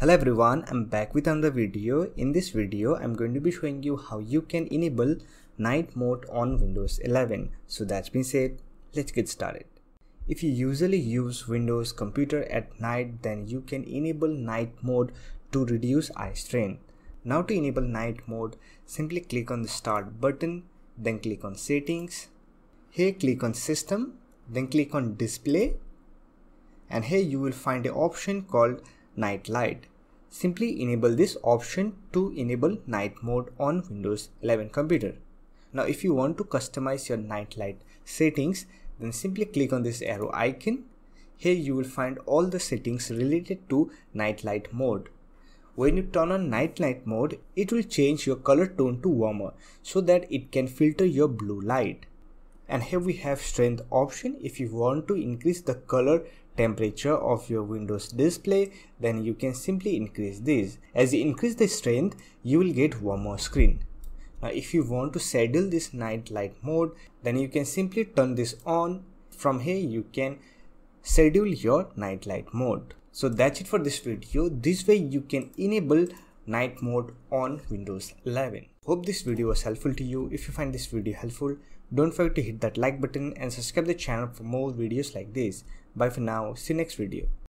Hello everyone, I'm back with another video. In this video, I'm going to be showing you how you can enable night mode on Windows 11. So that's been said, let's get started. If you usually use Windows computer at night, then you can enable night mode to reduce eye strain. Now to enable night mode, simply click on the start button, then click on settings. Here click on system, then click on display. And here you will find the option called night light. Simply enable this option to enable night mode on Windows 11 computer. Now if you want to customize your night light settings then simply click on this arrow icon. Here you will find all the settings related to night light mode. When you turn on night light mode, it will change your color tone to warmer so that it can filter your blue light and here we have strength option if you want to increase the color temperature of your Windows display then you can simply increase this. As you increase the strength you will get one more screen. Now if you want to schedule this night light mode then you can simply turn this on. From here you can schedule your night light mode. So that's it for this video. This way you can enable night mode on Windows 11. Hope this video was helpful to you. If you find this video helpful, don't forget to hit that like button and subscribe the channel for more videos like this. Bye for now. See you next video.